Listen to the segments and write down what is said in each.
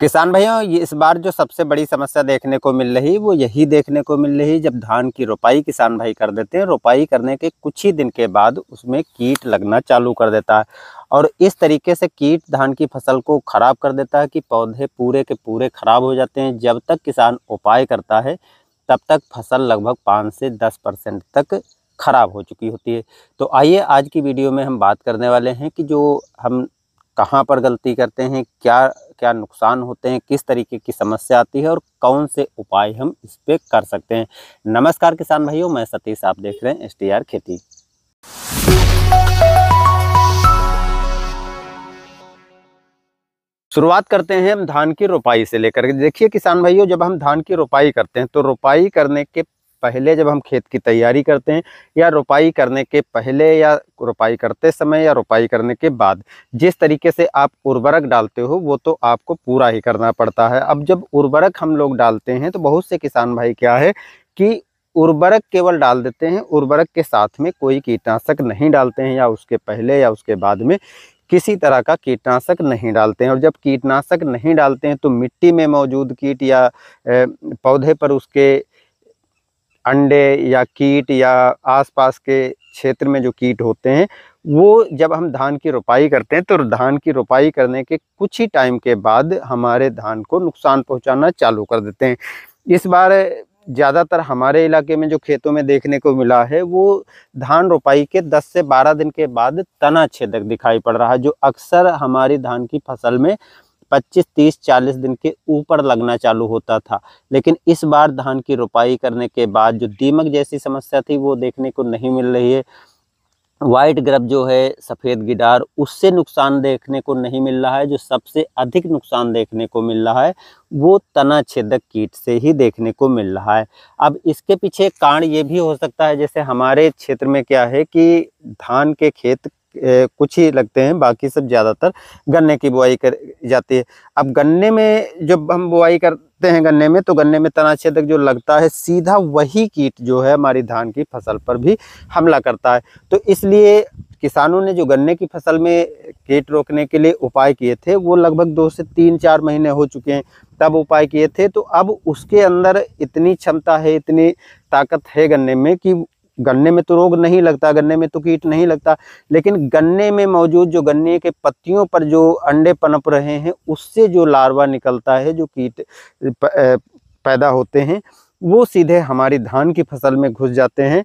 किसान भाइयों ये इस बार जो सबसे बड़ी समस्या देखने को मिल रही वो यही देखने को मिल रही जब धान की रोपाई किसान भाई कर देते हैं रोपाई करने के कुछ ही दिन के बाद उसमें कीट लगना चालू कर देता है और इस तरीके से कीट धान की फसल को ख़राब कर देता है कि पौधे पूरे के पूरे ख़राब हो जाते हैं जब तक किसान उपाय करता है तब तक फसल लगभग पाँच से दस परसेंट तक ख़राब हो चुकी होती है तो आइए आज की वीडियो में हम बात करने वाले हैं कि जो हम कहाँ पर गलती करते हैं क्या क्या नुकसान होते हैं किस तरीके की समस्या आती है और कौन से उपाय हम इस पर कर सकते हैं नमस्कार किसान भाइयों मैं सतीश आप देख रहे हैं एस खेती शुरुआत करते हैं हम धान की रोपाई से लेकर के देखिए किसान भाइयों जब हम धान की रोपाई करते हैं तो रोपाई करने के पहले जब हम खेत की तैयारी करते हैं या रोपाई करने के पहले या रोपाई करते समय या रोपाई करने के बाद जिस तरीके से आप उर्वरक डालते हो वो तो आपको पूरा ही करना पड़ता है अब जब उर्वरक हम लोग डालते हैं तो बहुत से किसान भाई क्या है कि उर्वरक केवल डाल देते हैं उर्वरक के साथ में कोई कीटनाशक नहीं डालते हैं या उसके पहले या उसके बाद में किसी तरह का कीटनाशक नहीं डालते हैं और जब कीटनाशक नहीं डालते हैं तो मिट्टी में मौजूद कीट या पौधे पर उसके अंडे या कीट या आसपास के क्षेत्र में जो कीट होते हैं वो जब हम धान की रोपाई करते हैं तो धान की रोपाई करने के कुछ ही टाइम के बाद हमारे धान को नुकसान पहुंचाना चालू कर देते हैं इस बार ज़्यादातर हमारे इलाके में जो खेतों में देखने को मिला है वो धान रोपाई के 10 से 12 दिन के बाद तना छेदक दिखाई पड़ रहा है जो अक्सर हमारी धान की फसल में पच्चीस तीस चालीस दिन के ऊपर लगना चालू होता था लेकिन इस बार धान की रोपाई करने के बाद जो दीमक जैसी समस्या थी वो देखने को नहीं मिल रही है वाइट ग्रब जो है सफ़ेद गिडार उससे नुकसान देखने को नहीं मिल रहा है जो सबसे अधिक नुकसान देखने को मिल रहा है वो तना छेदक कीट से ही देखने को मिल रहा है अब इसके पीछे कारण ये भी हो सकता है जैसे हमारे क्षेत्र में क्या है कि धान के खेत कुछ ही लगते हैं बाकी सब ज़्यादातर गन्ने की बुआई कर जाती है अब गन्ने में जब हम बुआई करते हैं गन्ने में तो गन्ने में तनाछेदक जो लगता है सीधा वही कीट जो है हमारी धान की फसल पर भी हमला करता है तो इसलिए किसानों ने जो गन्ने की फसल में कीट रोकने के लिए उपाय किए थे वो लगभग दो से तीन चार महीने हो चुके हैं तब उपाय किए थे तो अब उसके अंदर इतनी क्षमता है इतनी ताकत है गन्ने में कि गन्ने में तो रोग नहीं लगता गन्ने में तो कीट नहीं लगता लेकिन गन्ने में मौजूद जो गन्ने के पत्तियों पर जो अंडे पनप रहे हैं उससे जो लार्वा निकलता है जो कीट पैदा होते हैं वो सीधे हमारी धान की फसल में घुस जाते हैं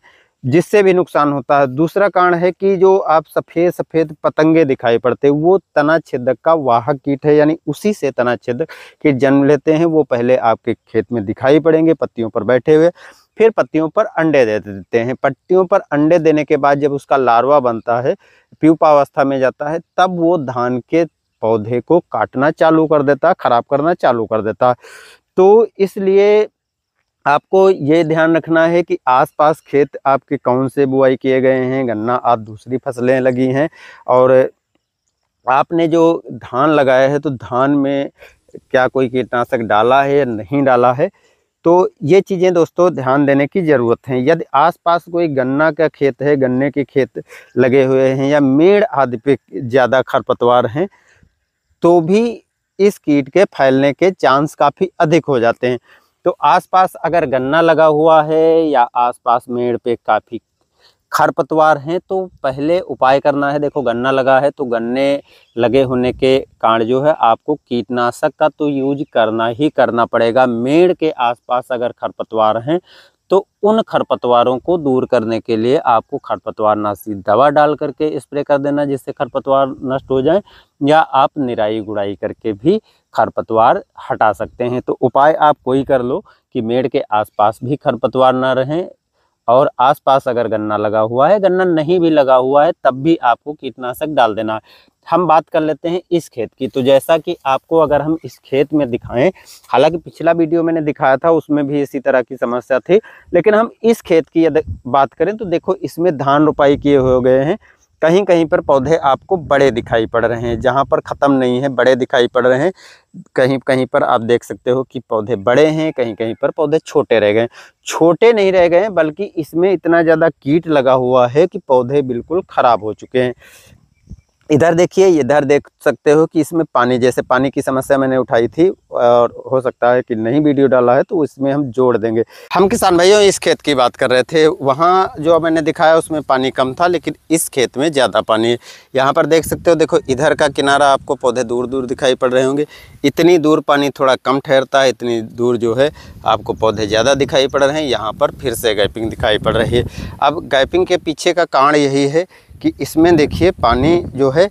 जिससे भी नुकसान होता है दूसरा कारण है कि जो आप सफ़ेद सफ़ेद पतंगे दिखाई पड़ते वो तना छिदक का वाहक कीट है यानी उसी से तना छिदक कीट जन्म लेते हैं वो पहले आपके खेत में दिखाई पड़ेंगे पत्तियों पर बैठे हुए फिर पत्तियों पर अंडे दे देते हैं पत्तियों पर अंडे देने के बाद जब उसका लार्वा बनता है अवस्था में जाता है तब वो धान के पौधे को काटना चालू कर देता ख़राब करना चालू कर देता तो इसलिए आपको ये ध्यान रखना है कि आसपास खेत आपके कौन से बुआई किए गए हैं गन्ना आप दूसरी फसलें लगी हैं और आपने जो धान लगाया है तो धान में क्या कोई कीटनाशक डाला है या नहीं डाला है तो ये चीज़ें दोस्तों ध्यान देने की ज़रूरत है यदि आसपास कोई गन्ना का खेत है गन्ने के खेत लगे हुए हैं या मेड़ आदि पे ज़्यादा खरपतवार हैं तो भी इस कीट के फैलने के चांस काफ़ी अधिक हो जाते हैं तो आसपास अगर गन्ना लगा हुआ है या आसपास मेड़ पे काफ़ी खरपतवार हैं तो पहले उपाय करना है देखो गन्ना लगा है तो गन्ने लगे होने के कारण जो है आपको कीटनाशक का तो यूज करना ही करना पड़ेगा मेड़ के आसपास अगर खरपतवार हैं तो उन खरपतवारों को दूर करने के लिए आपको खरपतवार नाशी दवा डाल करके स्प्रे कर देना जिससे खरपतवार नष्ट हो जाए या आप निराई गुड़ाई करके भी खरपतवार हटा सकते हैं तो उपाय आप कोई कर लो कि मेड़ के आसपास भी खरपतवार ना रहें और आसपास अगर गन्ना लगा हुआ है गन्ना नहीं भी लगा हुआ है तब भी आपको कीटनाशक डाल देना है हम बात कर लेते हैं इस खेत की तो जैसा कि आपको अगर हम इस खेत में दिखाएं हालांकि पिछला वीडियो मैंने दिखाया था उसमें भी इसी तरह की समस्या थी लेकिन हम इस खेत की बात करें तो देखो इसमें धान रोपाई किए हो गए हैं कहीं कहीं पर पौधे आपको बड़े दिखाई पड़ रहे हैं जहाँ पर ख़त्म नहीं है बड़े दिखाई पड़ रहे हैं कहीं कहीं पर आप देख सकते हो कि पौधे बड़े हैं कहीं कहीं पर पौधे छोटे रह गए छोटे नहीं रह गए बल्कि इसमें इतना ज़्यादा कीट लगा हुआ है कि पौधे बिल्कुल ख़राब हो चुके हैं इधर देखिए इधर देख सकते हो कि इसमें पानी जैसे पानी की समस्या मैंने उठाई थी और हो सकता है कि नहीं वीडियो डाला है तो इसमें हम जोड़ देंगे हम किसान भाइयों इस खेत की बात कर रहे थे वहाँ जो मैंने दिखाया उसमें पानी कम था लेकिन इस खेत में ज़्यादा पानी है यहाँ पर देख सकते हो देखो इधर का किनारा आपको पौधे दूर दूर दिखाई पड़ रहे होंगे इतनी दूर पानी थोड़ा कम ठहरता है इतनी दूर जो है आपको पौधे ज़्यादा दिखाई पड़ रहे हैं यहाँ पर फिर से गैपिंग दिखाई पड़ रही है अब गैपिंग के पीछे का कारण यही है कि इसमें देखिए पानी जो है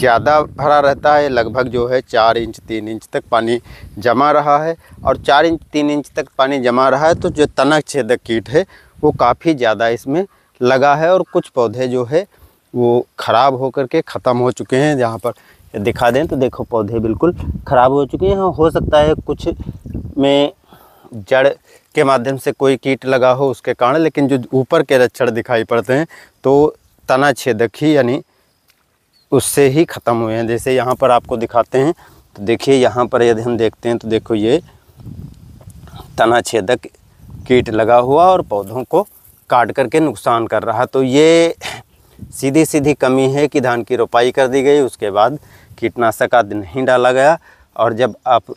ज़्यादा भरा रहता है लगभग जो है चार इंच तीन इंच तक पानी जमा रहा है और चार इंच तीन इंच तक पानी जमा रहा है तो जो तनक छेदक कीट है वो काफ़ी ज़्यादा इसमें लगा है और कुछ पौधे जो है वो ख़राब होकर के ख़त्म हो चुके हैं जहाँ पर दिखा दें तो देखो पौधे बिल्कुल ख़राब हो चुके हैं हाँ, हो सकता है कुछ में जड़ के माध्यम से कोई कीट लगा हो उसके कारण लेकिन जो ऊपर के लक्षण दिखाई पड़ते हैं तो तना छेदक ही यानी उससे ही ख़त्म हुए हैं जैसे यहाँ पर आपको दिखाते हैं तो देखिए यहाँ पर यदि हम देखते हैं तो देखो ये तना छेदक कीट लगा हुआ और पौधों को काट करके नुकसान कर रहा तो ये सीधी सीधी कमी है कि धान की रोपाई कर दी गई उसके बाद कीटनाशक आदि नहीं डाला गया और जब आप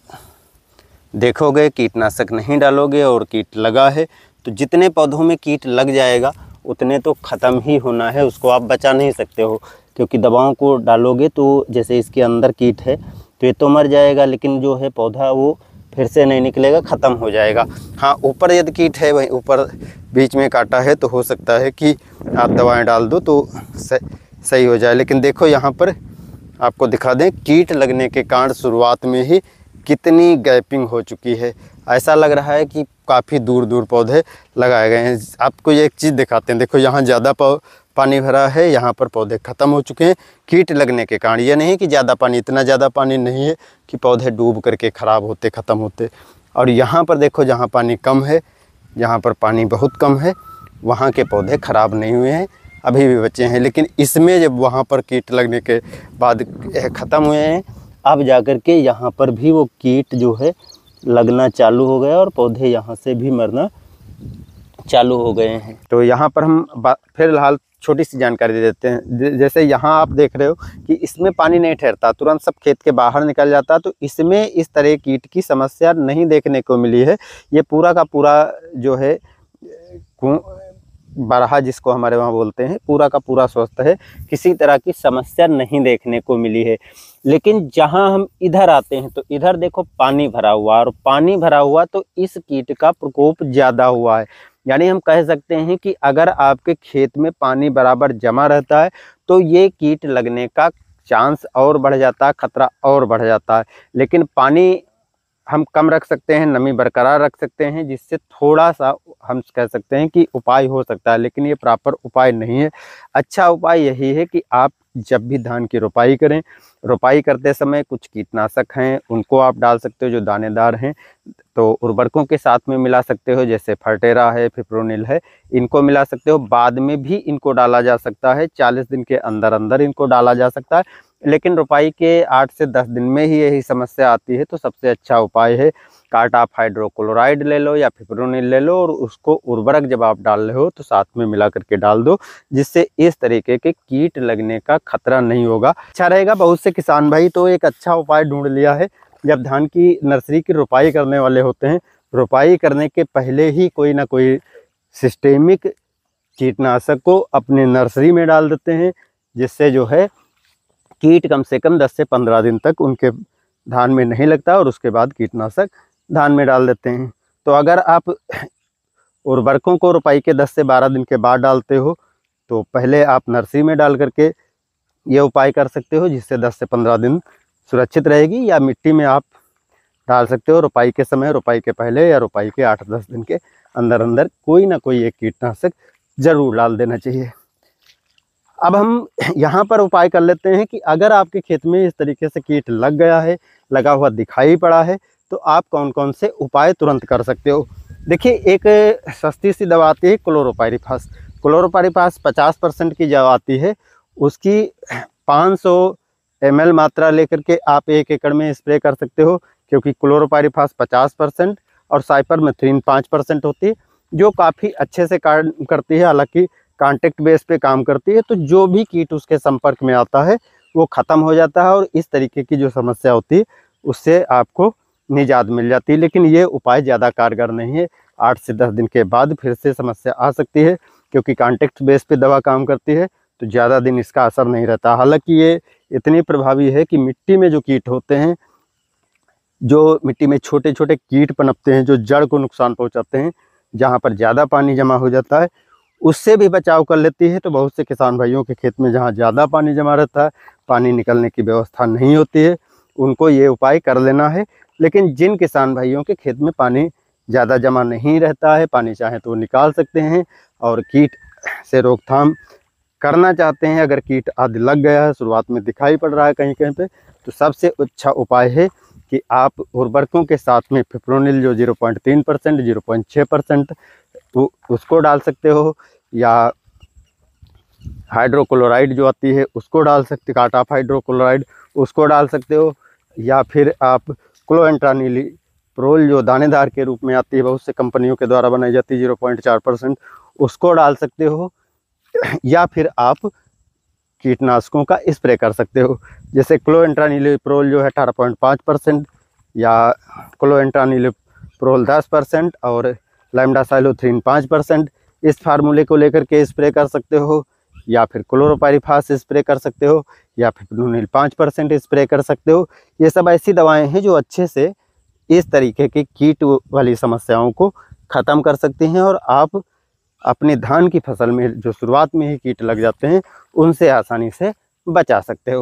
देखोगे कीटनाशक नहीं डालोगे और कीट लगा है तो जितने पौधों में कीट लग जाएगा उतने तो ख़त्म ही होना है उसको आप बचा नहीं सकते हो क्योंकि दवाओं को डालोगे तो जैसे इसके अंदर कीट है तो ये तो मर जाएगा लेकिन जो है पौधा वो फिर से नहीं निकलेगा ख़त्म हो जाएगा हाँ ऊपर यदि कीट है वहीं ऊपर बीच में काटा है तो हो सकता है कि आप दवाएं डाल दो तो सही हो जाए लेकिन देखो यहाँ पर आपको दिखा दें कीट लगने के कारण शुरुआत में ही कितनी गैपिंग हो चुकी है ऐसा लग रहा है कि काफ़ी दूर दूर पौधे लगाए गए हैं आपको ये एक चीज़ दिखाते हैं देखो यहाँ ज़्यादा पानी भरा है यहाँ पर पौधे ख़त्म हो चुके हैं कीट लगने के कारण ये नहीं कि ज़्यादा पानी इतना ज़्यादा पानी नहीं है कि पौधे डूब करके ख़राब होते ख़त्म होते और यहाँ पर देखो जहाँ पानी कम है जहाँ पर पानी बहुत कम है वहाँ के पौधे ख़राब नहीं हुए हैं अभी भी बचे हैं लेकिन इसमें जब वहाँ पर कीट लगने के बाद ख़त्म हुए हैं अब जा कर के यहाँ पर भी वो कीट जो है लगना चालू हो गया और पौधे यहाँ से भी मरना चालू हो गए हैं तो यहाँ पर हम फिलहाल छोटी सी जानकारी दे देते हैं जैसे यहाँ आप देख रहे हो कि इसमें पानी नहीं ठहरता तुरंत सब खेत के बाहर निकल जाता तो इसमें इस तरह कीट की समस्या नहीं देखने को मिली है ये पूरा का पूरा जो है बरहा जिसको हमारे वहाँ बोलते हैं पूरा का पूरा स्वस्थ है किसी तरह की समस्या नहीं देखने को मिली है लेकिन जहाँ हम इधर आते हैं तो इधर देखो पानी भरा हुआ और पानी भरा हुआ तो इस कीट का प्रकोप ज़्यादा हुआ है यानी हम कह सकते हैं कि अगर आपके खेत में पानी बराबर जमा रहता है तो ये कीट लगने का चांस और बढ़ जाता है खतरा और बढ़ जाता है लेकिन पानी हम कम रख सकते हैं नमी बरकरार रख सकते हैं जिससे थोड़ा सा हम कह सकते हैं कि उपाय हो सकता है लेकिन ये प्रॉपर उपाय नहीं है अच्छा उपाय यही है कि आप जब भी धान की रोपाई करें रोपाई करते समय कुछ कीटनाशक हैं उनको आप डाल सकते हो जो दानेदार हैं तो उर्वरकों के साथ में मिला सकते हो जैसे फर्टेरा है फिप्रोनिल है इनको मिला सकते हो बाद में भी इनको डाला जा सकता है 40 दिन के अंदर अंदर इनको डाला जा सकता है लेकिन रोपाई के आठ से दस दिन में ही यही समस्या आती है तो सबसे अच्छा उपाय है काट आप हाइड्रोक्लोराइड ले लो या फिप्रोनिल ले लो और उसको उर्वरक जब आप डाल रहे हो तो साथ में मिला करके डाल दो जिससे इस तरीके के कीट लगने का खतरा नहीं होगा अच्छा रहेगा बहुत से किसान भाई तो एक अच्छा उपाय ढूंढ लिया है जब धान की नर्सरी की रोपाई करने वाले होते हैं रोपाई करने के पहले ही कोई ना कोई सिस्टेमिक कीटनाशक को अपने नर्सरी में डाल देते हैं जिससे जो है कीट कम से कम 10 से 15 दिन तक उनके धान में नहीं लगता और उसके बाद कीटनाशक धान में डाल देते हैं तो अगर आप उर्वरकों को रुपाई के 10 से 12 दिन के बाद डालते हो तो पहले आप नर्सरी में डाल करके ये उपाय कर सकते हो जिससे 10 से 15 दिन सुरक्षित रहेगी या मिट्टी में आप डाल सकते हो रुपाई के समय रुपाई के पहले या रुपाई के आठ दस दिन के अंदर अंदर कोई ना कोई एक कीटनाशक ज़रूर डाल देना चाहिए अब हम यहाँ पर उपाय कर लेते हैं कि अगर आपके खेत में इस तरीके से कीट लग गया है लगा हुआ दिखाई पड़ा है तो आप कौन कौन से उपाय तुरंत कर सकते हो देखिए एक सस्ती सी दवा आती है क्लोरोपायरीफास क्लोरोपायरीफास 50 परसेंट की जब आती है उसकी 500 सौ मात्रा लेकर के आप एक एकड़ में स्प्रे कर सकते हो क्योंकि क्लोरोपायरीफास 50 परसेंट और साइपर मेथ्रीन पाँच परसेंट होती है जो काफ़ी अच्छे से कार्य करती है हालांकि कांटेक्ट बेस पे काम करती है तो जो भी कीट उसके संपर्क में आता है वो ख़त्म हो जाता है और इस तरीके की जो समस्या होती है उससे आपको निजात मिल जाती है लेकिन ये उपाय ज़्यादा कारगर नहीं है आठ से दस दिन के बाद फिर से समस्या आ सकती है क्योंकि कांटेक्ट बेस पे दवा काम करती है तो ज़्यादा दिन इसका असर नहीं रहता हालांकि ये इतनी प्रभावी है कि मिट्टी में जो कीट होते हैं जो मिट्टी में छोटे छोटे कीट पनपते हैं जो जड़ को नुकसान पहुँचाते हैं जहाँ पर ज़्यादा पानी जमा हो जाता है उससे भी बचाव कर लेती है तो बहुत से किसान भाइयों के खेत में जहाँ ज़्यादा पानी जमा रहता है पानी निकलने की व्यवस्था नहीं होती है उनको ये उपाय कर लेना है लेकिन जिन किसान भाइयों के खेत में पानी ज़्यादा जमा नहीं रहता है पानी चाहे तो निकाल सकते हैं और कीट से रोकथाम करना चाहते हैं अगर कीट आदि लग गया है शुरुआत में दिखाई पड़ रहा है कहीं कहीं पे तो सबसे अच्छा उपाय है कि आप उर्वरकों के साथ में फिप्रोनिल जो 0.3 परसेंट जीरो परसेंट उसको डाल सकते हो या हाइड्रोक्लोराइड जो आती है उसको डाल सकते काट ऑफ हाइड्रोक्लोराइड उसको डाल सकते हो या फिर आप क्लोएंट्रानीली प्रोल जो दानेदार के रूप में आती है बहुत से कंपनियों के द्वारा बनाई जाती है जीरो पॉइंट चार परसेंट उसको डाल सकते हो या फिर आप कीटनाशकों का स्प्रे कर सकते हो जैसे प्रोल जो है अठारह पॉइंट पाँच परसेंट या प्रोल दस परसेंट और लैमडा साइलोथ्रीन पाँच परसेंट इस फार्मूले को लेकर के स्प्रे कर सकते हो या फिर क्लोरोपाइरीफास स्प्रे कर सकते हो या फिर नूनिल पाँच परसेंट स्प्रे कर सकते हो ये सब ऐसी दवाएं हैं जो अच्छे से इस तरीके की कीट वाली समस्याओं को ख़त्म कर सकती हैं और आप अपने धान की फसल में जो शुरुआत में ही कीट लग जाते हैं उनसे आसानी से बचा सकते हो